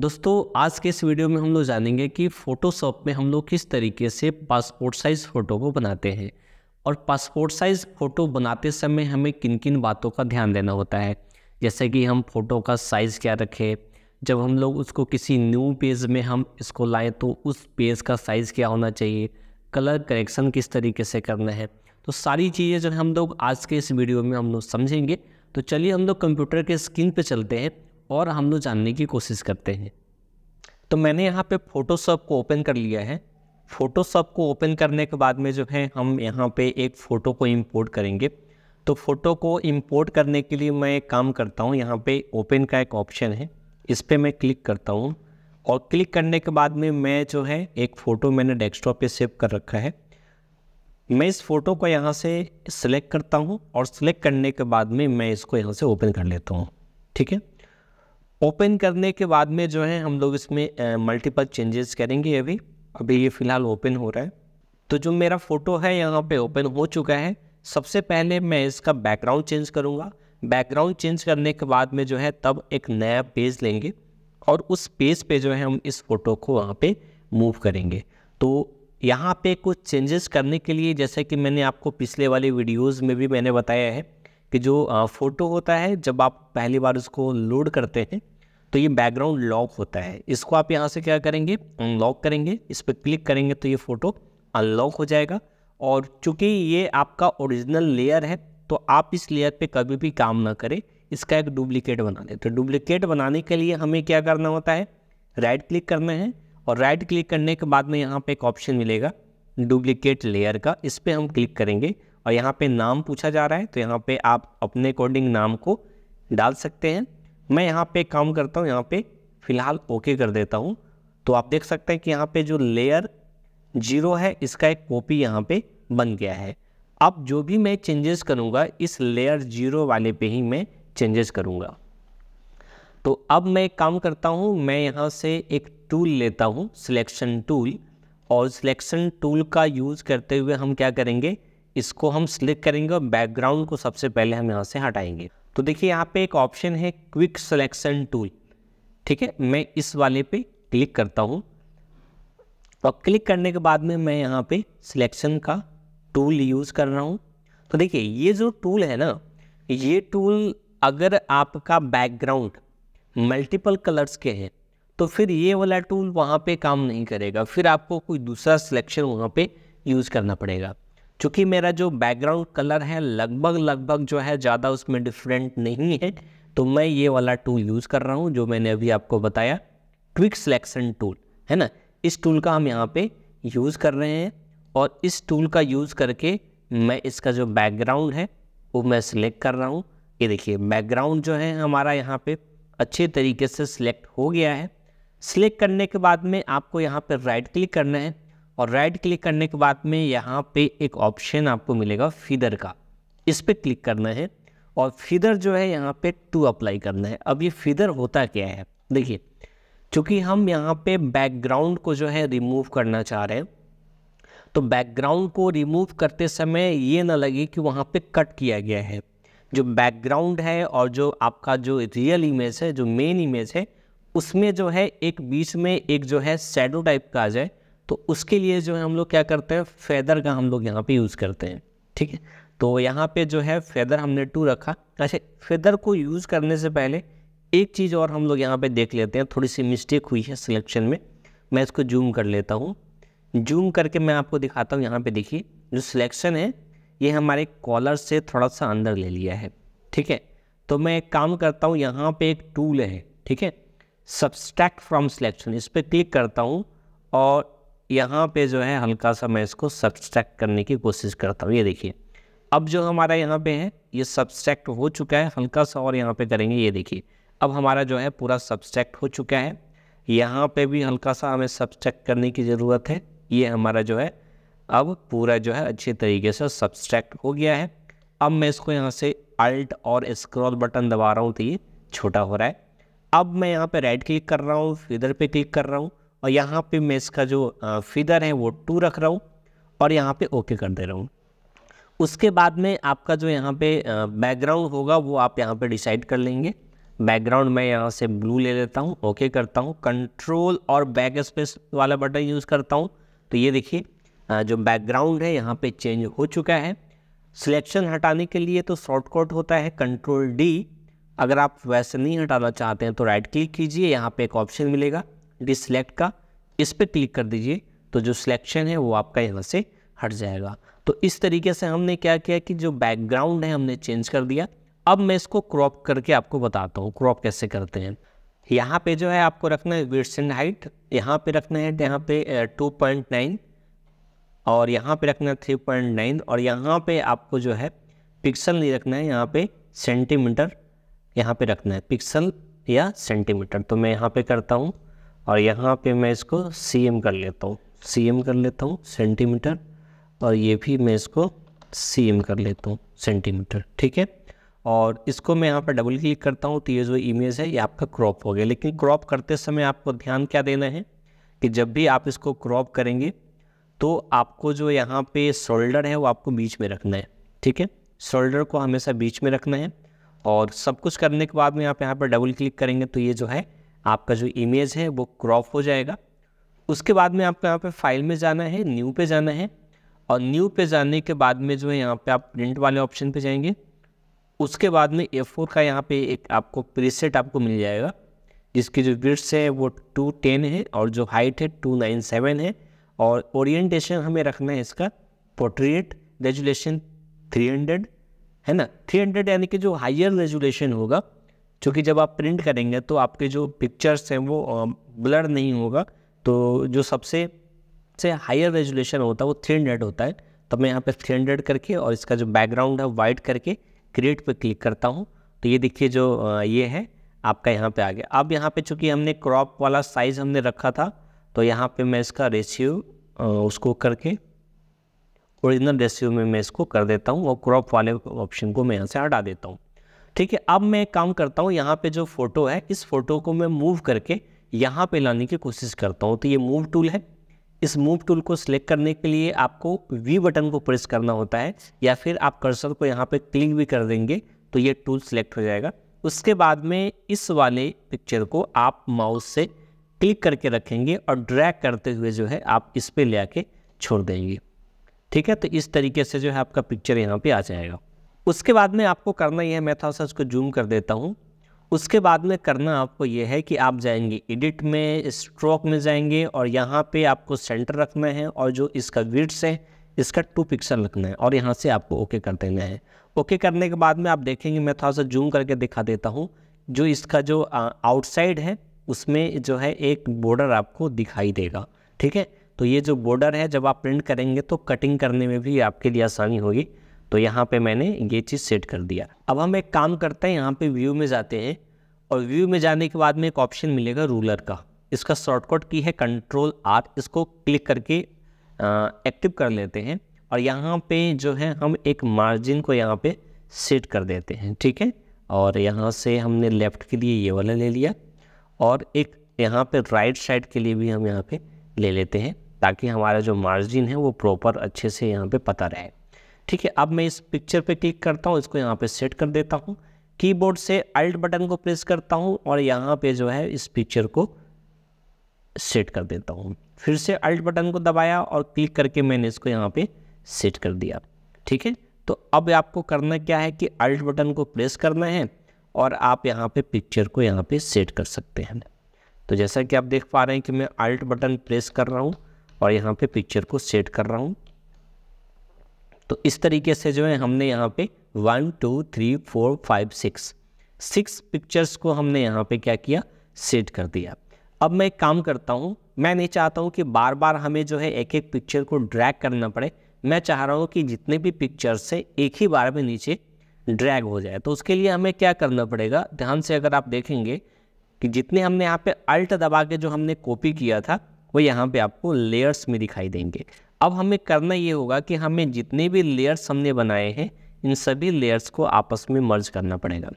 दोस्तों आज के इस वीडियो में हम लोग जानेंगे कि फ़ोटोशॉप में हम लोग किस तरीके से पासपोर्ट साइज़ फ़ोटो को बनाते हैं और पासपोर्ट साइज़ फ़ोटो बनाते समय हमें किन किन बातों का ध्यान देना होता है जैसे कि हम फ़ोटो का साइज़ क्या रखें जब हम लोग उसको किसी न्यू पेज में हम इसको लाएँ तो उस पेज का साइज़ क्या होना चाहिए कलर करेक्शन किस तरीके से करना है तो सारी चीज़ें जो हम लोग आज के इस वीडियो में हम लोग समझेंगे तो चलिए हम लोग कंप्यूटर के स्क्रीन पे चलते हैं और हम लोग जानने की कोशिश करते हैं तो मैंने यहाँ पे फ़ोटोशॉप को ओपन कर लिया है फ़ोटोशॉप को ओपन करने के बाद में जो है हम यहाँ पे एक फ़ोटो को इंपोर्ट करेंगे तो फ़ोटो को इंपोर्ट करने के लिए मैं एक काम करता हूँ यहाँ पे ओपन का एक ऑप्शन है इस पर मैं क्लिक करता हूँ और क्लिक करने के बाद में मैं जो है एक फ़ोटो मैंने डेस्कटॉप पे सेव कर रखा है मैं इस फ़ोटो को यहाँ से सिलेक्ट करता हूँ और सिलेक्ट करने के बाद में मैं इसको यहाँ से ओपन कर लेता हूँ ठीक है ओपन करने के बाद में जो है हम लोग इसमें मल्टीपल चेंजेस करेंगे अभी अभी ये फ़िलहाल ओपन हो रहा है तो जो मेरा फ़ोटो है यहाँ पे ओपन हो चुका है सबसे पहले मैं इसका बैकग्राउंड चेंज करूँगा बैकग्राउंड चेंज करने के बाद में जो है तब एक नया पेज लेंगे और उस पेज पे जो है हम इस फ़ोटो को वहाँ पे मूव करेंगे तो यहाँ पे कुछ चेंजेस करने के लिए जैसे कि मैंने आपको पिछले वाले वीडियोस में भी मैंने बताया है कि जो फ़ोटो होता है जब आप पहली बार उसको लोड करते हैं तो ये बैकग्राउंड लॉक होता है इसको आप यहाँ से क्या करेंगे अनलॉक करेंगे इस पर क्लिक करेंगे तो ये फ़ोटो अनलॉक हो जाएगा और चूँकि ये आपका ओरिजिनल लेयर है तो आप इस लेयर पे कभी भी काम ना करें इसका एक डुप्लीकेट बना लें तो डुप्लीकेट बनाने के लिए हमें क्या करना होता है राइट क्लिक करना है और राइट क्लिक करने के बाद में यहाँ पर एक ऑप्शन मिलेगा डुप्लीकेट लेयर का इस पर हम क्लिक करेंगे और यहाँ पर नाम पूछा जा रहा है तो यहाँ पर आप अपने अकॉर्डिंग नाम को डाल सकते हैं मैं यहाँ पे काम करता हूँ यहाँ पे फ़िलहाल ओके कर देता हूँ तो आप देख सकते हैं कि यहाँ पे जो लेयर जीरो है इसका एक कॉपी यहाँ पे बन गया है अब जो भी मैं चेंजेस करूँगा इस लेयर जीरो वाले पे ही मैं चेंजेस करूँगा तो अब मैं एक काम करता हूँ मैं यहाँ से एक टूल लेता हूँ सिलेक्शन टूल और सिलेक्शन टूल का यूज़ करते हुए हम क्या करेंगे इसको हम सिलेक्ट करेंगे और बैकग्राउंड को सबसे पहले हम यहाँ से हटाएंगे तो देखिए यहाँ पे एक ऑप्शन है क्विक सिलेक्शन टूल ठीक है मैं इस वाले पे क्लिक करता हूँ और क्लिक करने के बाद में मैं यहाँ पे सिलेक्शन का टूल यूज़ कर रहा हूँ तो देखिए ये जो टूल है ना ये टूल अगर आपका बैकग्राउंड मल्टीपल कलर्स के हैं तो फिर ये वाला टूल वहाँ पे काम नहीं करेगा फिर आपको कोई दूसरा सिलेक्शन वहाँ पे यूज़ करना पड़ेगा चूँकि मेरा जो बैकग्राउंड कलर है लगभग लगभग जो है ज़्यादा उसमें डिफरेंट नहीं है तो मैं ये वाला टूल यूज़ कर रहा हूँ जो मैंने अभी आपको बताया ट्विक सिलेक्शन टूल है ना इस टूल का हम यहाँ पे यूज़ कर रहे हैं और इस टूल का यूज़ करके मैं इसका जो बैकग्राउंड है वो मैं सिलेक्ट कर रहा हूँ ये देखिए बैकग्राउंड जो है हमारा यहाँ पर अच्छे तरीके से सिलेक्ट हो गया है सिलेक्ट करने के बाद में आपको यहाँ पर राइट क्लिक करना है और राइट क्लिक करने के बाद में यहाँ पे एक ऑप्शन आपको मिलेगा फिदर का इस पर क्लिक करना है और फिदर जो है यहाँ पे टू अप्लाई करना है अब ये फिदर होता क्या है देखिए चूँकि हम यहाँ पे बैकग्राउंड को जो है रिमूव करना चाह रहे हैं तो बैकग्राउंड को रिमूव करते समय ये ना लगे कि वहाँ पे कट किया गया है जो बैकग्राउंड है और जो आपका जो रियल इमेज है जो मेन इमेज है उसमें जो है एक बीच में एक जो है शेडो टाइप का आ जाए तो उसके लिए जो है हम लोग क्या करते हैं फेदर का हम लोग यहाँ पे यूज़ करते हैं ठीक है तो यहाँ पे जो है फेदर हमने टू रखा अच्छा फेदर को यूज़ करने से पहले एक चीज़ और हम लोग यहाँ पे देख लेते हैं थोड़ी सी मिस्टेक हुई है सिलेक्शन में मैं इसको जूम कर लेता हूँ जूम करके मैं आपको दिखाता हूँ यहाँ पर देखिए जो सिलेक्शन है ये हमारे कॉलर से थोड़ा सा अंदर ले लिया है ठीक है तो मैं एक काम करता हूँ यहाँ पर एक टूल है ठीक है सब्सट्रैक्ट फ्रॉम सिलेक्शन इस पर क्लिक करता हूँ और यहाँ पे जो है हल्का सा मैं इसको सब्सट्रैक्ट करने की कोशिश करता हूँ ये देखिए अब जो हमारा यहाँ पे है ये सब्सट्रैक्ट हो चुका है हल्का सा और यहाँ पे करेंगे ये देखिए अब हमारा जो है पूरा सब्सट्रैक्ट हो चुका है यहाँ पे भी हल्का सा हमें सब्सट्रैक्ट करने की ज़रूरत है ये हमारा जो है अब पूरा जो है अच्छे तरीके से सब्सट्रैक्ट हो गया है अब मैं इसको यहाँ से अल्ट और स्क्रॉल बटन दबा रहा हूँ तो ये छोटा हो रहा है अब मैं यहाँ पर राइट क्लिक कर रहा हूँ इधर पर क्लिक कर रहा हूँ और यहाँ पे मैं इसका जो फिगर है वो टू रख रहा हूँ और यहाँ पे ओके कर दे रहा हूँ उसके बाद में आपका जो यहाँ पे बैकग्राउंड होगा वो आप यहाँ पे डिसाइड कर लेंगे बैकग्राउंड मैं यहाँ से ब्लू ले लेता हूँ ओके करता हूँ कंट्रोल और बैक स्पेस वाला बटन यूज़ करता हूँ तो ये देखिए जो बैकग्राउंड है यहाँ पर चेंज हो चुका है सिलेक्शन हटाने के लिए तो शॉर्टकट होता है कंट्रोल डी अगर आप वैसे नहीं हटाना चाहते हैं तो राइट क्लिक कीजिए यहाँ पे एक ऑप्शन मिलेगा डिसलेक्ट का इस पर क्लिक कर दीजिए तो जो सिलेक्शन है वो आपका यहाँ से हट जाएगा तो इस तरीके से हमने क्या किया कि जो बैकग्राउंड है हमने चेंज कर दिया अब मैं इसको क्रॉप करके आपको बताता हूँ क्रॉप कैसे करते हैं यहाँ पे जो है आपको रखना है विड्स एंड हाइट यहाँ पे रखना है यहाँ पे 2.9 और यहाँ पे रखना है 3.9 और यहाँ पे आपको जो है पिक्सल नहीं रखना है यहाँ पे सेंटीमीटर यहाँ पे रखना है पिक्सल या सेंटीमीटर तो मैं यहाँ पे करता हूँ और यहाँ पे मैं इसको सी एम कर लेता हूँ सी एम कर लेता हूँ सेंटीमीटर और ये भी मैं इसको सी एम कर लेता हूँ सेंटीमीटर ठीक है और इसको मैं यहाँ पर डबल क्लिक करता हूँ तो ये जो इमेज है ये आपका क्रॉप हो गया लेकिन क्रॉप करते समय आपको ध्यान क्या देना है कि जब भी आप इसको क्रॉप करेंगे तो आपको जो यहाँ पे शोल्डर है वो आपको बीच में रखना है ठीक है शोल्डर को हमेशा बीच में रखना है और सब कुछ करने के बाद में आप यहाँ पर डबल क्लिक करेंगे तो ये जो है आपका जो इमेज है वो क्रॉप हो जाएगा उसके बाद में आपको यहाँ पे फाइल में जाना है न्यू पे जाना है और न्यू पे जाने के बाद में जो है यहाँ पे आप प्रिंट वाले ऑप्शन पे जाएंगे उसके बाद में ए फोर का यहाँ पे एक आपको प्रीसेट आपको मिल जाएगा जिसकी जो ब्रिट्स है वो टू टेन है और जो हाइट है टू नाइन सेवन है और ओरिएंटेशन हमें रखना है इसका पोट्रेट रेजुलेशन थ्री हंड्रेड है ना थ्री हंड्रेड यानी कि जो हायर रेजुलेशन होगा क्योंकि जब आप प्रिंट करेंगे तो आपके जो पिक्चर्स हैं वो ब्लर नहीं होगा तो जो सबसे से हायर रेजुलेशन होता है वो थ्री हंड्रेड होता है तो मैं यहाँ पे थ्री हंड्रेड करके और इसका जो बैकग्राउंड है वाइट करके क्रिएट पे क्लिक करता हूँ तो ये देखिए जो ये है आपका यहाँ पे आ गया अब यहाँ पे चूँकि हमने क्रॉप वाला साइज़ हमने रखा था तो यहाँ पे मैं इसका रेशियो उसको करके ओरिजिनल रेशियो में मैं इसको कर देता हूँ और क्रॉप वाले ऑप्शन को मैं यहाँ से हटा देता हूँ ठीक है अब मैं एक काम करता हूँ यहाँ पे जो फोटो है इस फोटो को मैं मूव करके यहाँ पे लाने की कोशिश करता हूँ तो ये मूव टूल है इस मूव टूल को सिलेक्ट करने के लिए आपको वी बटन को प्रेस करना होता है या फिर आप कर्सर को यहाँ पे क्लिक भी कर देंगे तो ये टूल सेलेक्ट हो जाएगा उसके बाद में इस वाले पिक्चर को आप माउस से क्लिक करके रखेंगे और ड्रैग करते हुए जो है आप इस पर ले आके छोड़ देंगे ठीक है तो इस तरीके से जो है आपका पिक्चर यहाँ पर आ जाएगा उसके बाद में आपको करना यह है मैं थोड़ा सा उसको जूम कर देता हूँ उसके बाद में करना आपको यह है कि आप जाएंगे एडिट में स्ट्रोक में जाएंगे और यहाँ पे आपको सेंटर रखना है और जो इसका विड्स है इसका टू पिक्सल रखना है और यहाँ से आपको ओके कर देना है ओके करने के बाद में आप देखेंगे मैं थोड़ा सा जूम करके दिखा देता हूँ जो इसका जो आउटसाइड है उसमें जो है एक बॉर्डर आपको दिखाई देगा ठीक है तो ये जो बॉर्डर है जब आप प्रिंट करेंगे तो कटिंग करने में भी आपके लिए आसानी होगी तो यहाँ पे मैंने ये चीज़ सेट कर दिया अब हम एक काम करते हैं यहाँ पे व्यू में जाते हैं और व्यू में जाने के बाद में एक ऑप्शन मिलेगा रूलर का इसका शॉर्टकट की है कंट्रोल आर इसको क्लिक करके एक्टिव कर लेते हैं और यहाँ पे जो है हम एक मार्जिन को यहाँ पे सेट कर देते हैं ठीक है और यहाँ से हमने लेफ़्ट के लिए ये वाला ले लिया और एक यहाँ पर राइट साइड के लिए भी हम यहाँ पर ले लेते हैं ताकि हमारा जो मार्जिन है वो प्रॉपर अच्छे से यहाँ पर पता रहे ठीक है अब मैं इस पिक्चर पे क्लिक करता हूँ इसको यहाँ पे सेट कर देता हूँ कीबोर्ड से अल्ट बटन को प्रेस करता हूँ और यहाँ पे जो है इस पिक्चर को सेट कर देता हूँ फिर से अल्ट बटन को दबाया और क्लिक करके मैंने इसको यहाँ पे सेट कर दिया ठीक है तो अब आपको करना क्या है कि अल्ट बटन को प्रेस करना है और आप यहाँ पर पिक्चर को यहाँ पर सेट कर सकते हैं तो जैसा कि आप देख पा रहे हैं कि मैं अल्ट बटन प्रेस कर रहा हूँ और यहाँ पर पिक्चर को सेट कर रहा हूँ तो इस तरीके से जो है हमने यहाँ पे one two three four five six six pictures को हमने यहाँ पे क्या किया सेट कर दिया अब मैं एक काम करता हूँ मैं नहीं चाहता हूँ कि बार बार हमें जो है एक एक पिक्चर को ड्रैग करना पड़े मैं चाह रहा हूँ कि जितने भी पिक्चर्स है एक ही बार में नीचे ड्रैग हो जाए तो उसके लिए हमें क्या करना पड़ेगा ध्यान से अगर आप देखेंगे कि जितने हमने यहाँ पे अल्ट दबा के जो हमने कॉपी किया था वो यहाँ पे आपको लेयर्स में दिखाई देंगे अब हमें करना ये होगा कि हमें जितने भी लेयर्स हमने बनाए हैं इन सभी लेयर्स को आपस में मर्ज करना पड़ेगा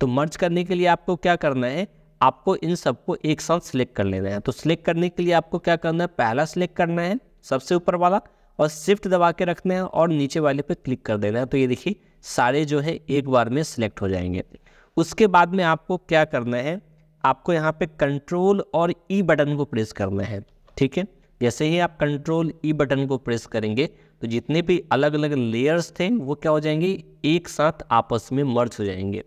तो मर्ज करने के लिए आपको क्या करना है आपको इन सबको एक साथ सिलेक्ट कर लेना है तो सिलेक्ट करने के लिए आपको क्या करना है पहला सिलेक्ट करना है सबसे ऊपर वाला और शिफ्ट दबा के रखना है और नीचे वाले पे क्लिक कर देना है तो ये देखिए सारे जो है एक बार में सिलेक्ट हो जाएंगे उसके बाद में आपको क्या करना है आपको यहाँ पे कंट्रोल और ई e बटन को प्रेस करना है ठीक है जैसे ही आप कंट्रोल ई बटन को प्रेस करेंगे तो जितने भी अलग अलग लेयर्स थे वो क्या हो जाएंगे एक साथ आपस में मर्ज हो जाएंगे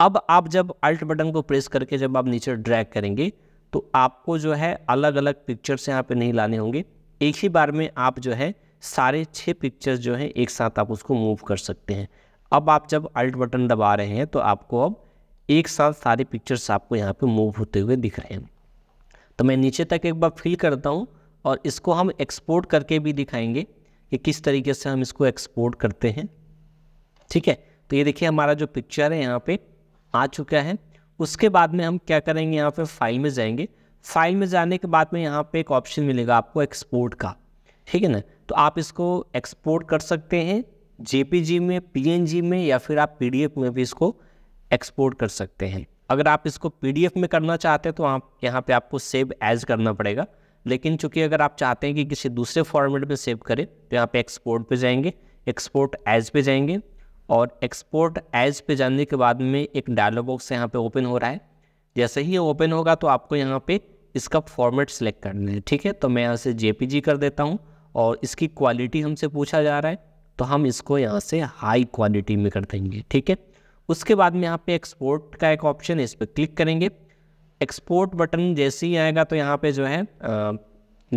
अब आप जब अल्ट बटन को प्रेस करके जब आप नीचे ड्रैग करेंगे तो आपको जो है अलग अलग पिक्चर्स यहाँ पे नहीं लाने होंगे एक ही बार में आप जो है सारे छः पिक्चर्स जो हैं एक साथ आप उसको मूव कर सकते हैं अब आप जब अल्ट बटन दबा रहे हैं तो आपको अब एक साथ सारे पिक्चर्स आपको यहाँ पर मूव होते हुए दिख रहे हैं तो मैं नीचे तक एक बार फिल करता हूँ और इसको हम एक्सपोर्ट करके भी दिखाएंगे कि किस तरीके से हम इसको एक्सपोर्ट करते हैं ठीक है तो ये देखिए हमारा जो पिक्चर है यहाँ पे आ चुका है उसके बाद में हम क्या करेंगे यहाँ पे फाइल में जाएंगे फाइल में जाने के बाद में यहाँ पे एक ऑप्शन मिलेगा आपको एक्सपोर्ट का ठीक है ना तो आप इसको एक्सपोर्ट कर सकते हैं जे में पी में या फिर आप पी में भी इसको एक्सपोर्ट कर सकते हैं अगर आप इसको पी में करना चाहते हैं तो आप यहाँ पर आपको सेव एज करना पड़ेगा लेकिन चूंकि अगर आप चाहते हैं कि किसी दूसरे फॉर्मेट में सेव करें तो यहाँ पे एक्सपोर्ट पे जाएंगे एक्सपोर्ट एज पे जाएंगे और एक्सपोर्ट एज पे जाने के बाद में एक डायलॉग बॉक्स यहाँ पे ओपन हो रहा है जैसे ही ये ओपन होगा तो आपको यहाँ पे इसका फॉर्मेट सेलेक्ट करना है ठीक है तो मैं यहाँ से जे कर देता हूँ और इसकी क्वालिटी हमसे पूछा जा रहा है तो हम इसको यहाँ से हाई क्वालिटी में कर देंगे ठीक है उसके बाद में यहाँ पे एक्सपोर्ट का एक ऑप्शन है इस पर क्लिक करेंगे एक्सपोर्ट बटन जैसे ही आएगा तो यहाँ पे जो है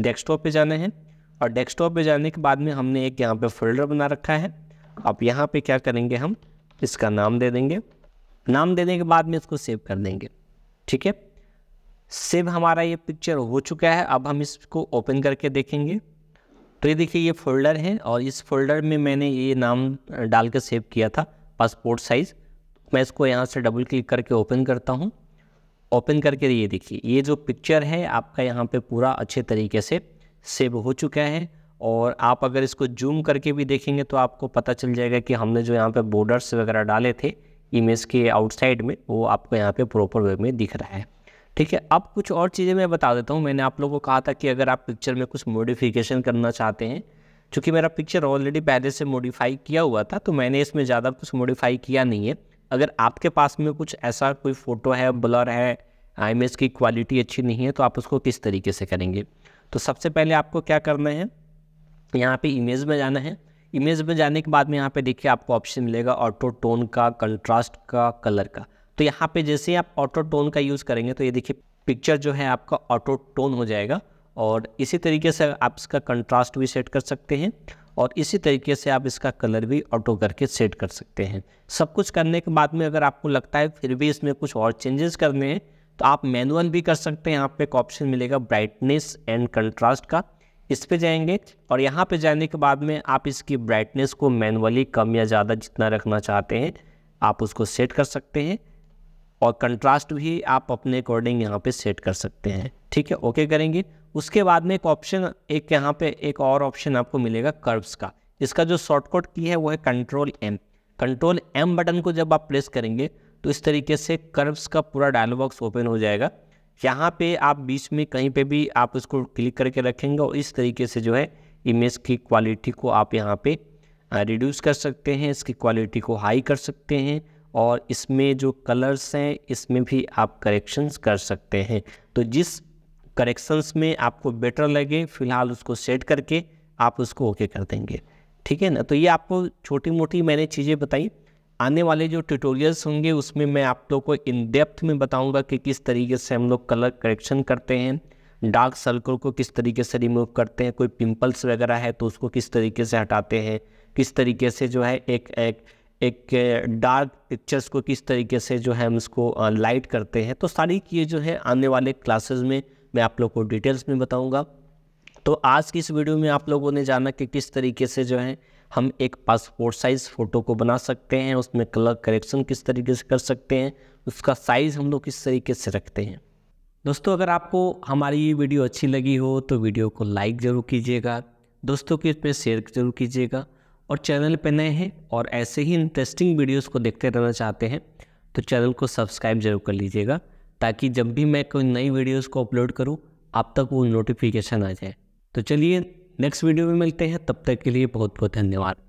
डेस्कटॉप पे जाना है और डेस्कटॉप पे जाने के बाद में हमने एक यहाँ पे फोल्डर बना रखा है अब यहाँ पे क्या करेंगे हम इसका नाम दे देंगे नाम देने के बाद में इसको सेव कर देंगे ठीक है सेव हमारा ये पिक्चर हो चुका है अब हम इसको ओपन करके देखेंगे तो ये देखिए ये फोल्डर है और इस फोल्डर में मैंने ये नाम डाल के सेव किया था पासपोर्ट साइज़ मैं इसको यहाँ से डबल क्लिक करके ओपन करता हूँ ओपन करके ये देखिए ये जो पिक्चर है आपका यहाँ पे पूरा अच्छे तरीके से सेव हो चुका है और आप अगर इसको जूम करके भी देखेंगे तो आपको पता चल जाएगा कि हमने जो यहाँ पे बॉर्डर्स वगैरह डाले थे इमेज के आउटसाइड में वो आपको यहाँ पे प्रॉपर वे में दिख रहा है ठीक है अब कुछ और चीज़ें मैं बता देता हूँ मैंने आप लोगों को कहा था कि अगर आप पिक्चर में कुछ मॉडिफिकेशन करना चाहते हैं चूँकि मेरा पिक्चर ऑलरेडी पहले से मॉडिफाई किया हुआ था तो मैंने इसमें ज़्यादा कुछ मॉडिफाई किया नहीं है अगर आपके पास में कुछ ऐसा कोई फ़ोटो है ब्लर है आईमेज की क्वालिटी अच्छी नहीं है तो आप उसको किस तरीके से करेंगे तो सबसे पहले आपको क्या करना है यहाँ पे इमेज में जाना है इमेज में जाने के बाद में यहाँ पे देखिए आपको ऑप्शन मिलेगा ऑटो टोन का कंट्रास्ट का कलर का तो यहाँ पे जैसे ही आप ऑटो टोन का यूज़ करेंगे तो ये देखिए पिक्चर जो है आपका ऑटो टोन हो जाएगा और इसी तरीके से आप इसका कंट्रास्ट भी सेट कर सकते हैं और इसी तरीके से आप इसका कलर भी ऑटो करके सेट कर सकते हैं सब कुछ करने के बाद में अगर आपको लगता है फिर भी इसमें कुछ और चेंजेस करने हैं तो आप मैनुअल भी कर सकते हैं यहाँ पे एक ऑप्शन मिलेगा ब्राइटनेस एंड कंट्रास्ट का इस पे जाएंगे और यहाँ पे जाने के बाद में आप इसकी ब्राइटनेस को मैनुअली कम या ज़्यादा जितना रखना चाहते हैं आप उसको सेट कर सकते हैं और कंट्रास्ट भी आप अपने अकॉर्डिंग यहाँ पे सेट कर सकते हैं ठीक है ओके करेंगे उसके बाद में एक ऑप्शन एक यहाँ पे एक और ऑप्शन आपको मिलेगा कर्व्स का इसका जो शॉर्टकट की है वो है control M control M button को जब आप प्रेस करेंगे तो इस तरीके से कर्व्स का पूरा डायलॉबॉक्स बॉक्स ओपन हो जाएगा यहाँ पे आप बीच में कहीं पे भी आप इसको क्लिक करके रखेंगे और इस तरीके से जो है इमेज की क्वालिटी को आप यहाँ पे रिड्यूस कर सकते हैं इसकी क्वालिटी को हाई कर सकते हैं और इसमें जो कलर्स हैं इसमें भी आप करेक्शंस कर सकते हैं तो जिस करेक्शंस में आपको बेटर लगे फ़िलहाल उसको सेट करके आप उसको ओके कर देंगे ठीक है ना तो ये आपको छोटी मोटी मैंने चीज़ें बताई आने वाले जो ट्यूटोरियल्स होंगे उसमें मैं आप लोग को इन डेप्थ में बताऊंगा कि किस तरीके से हम लोग कलर करेक्शन करते हैं डार्क सर्कल को किस तरीके से रिमूव करते हैं कोई पिंपल्स वगैरह है तो उसको किस तरीके से हटाते हैं किस तरीके से जो है एक एक एक डार्क पिक्चर्स को किस तरीके से जो है हम इसको लाइट करते हैं तो सारी ये जो है आने वाले क्लासेस में मैं आप लोग को डिटेल्स में बताऊंगा तो आज की इस वीडियो में आप लोगों ने जाना कि किस तरीके से जो है हम एक पासपोर्ट साइज़ फ़ोटो को बना सकते हैं उसमें कलर करेक्शन किस तरीके से कर सकते हैं उसका साइज़ हम लोग किस तरीके से रखते हैं दोस्तों अगर आपको हमारी ये वीडियो अच्छी लगी हो तो वीडियो को लाइक ज़रूर कीजिएगा दोस्तों के इसमें शेयर ज़रूर कीजिएगा और चैनल पर नए हैं और ऐसे ही इंटरेस्टिंग वीडियोस को देखते रहना चाहते हैं तो चैनल को सब्सक्राइब जरूर कर लीजिएगा ताकि जब भी मैं कोई नई वीडियोस को अपलोड करूं आप तक वो नोटिफिकेशन आ जाए तो चलिए नेक्स्ट वीडियो में मिलते हैं तब तक के लिए बहुत बहुत धन्यवाद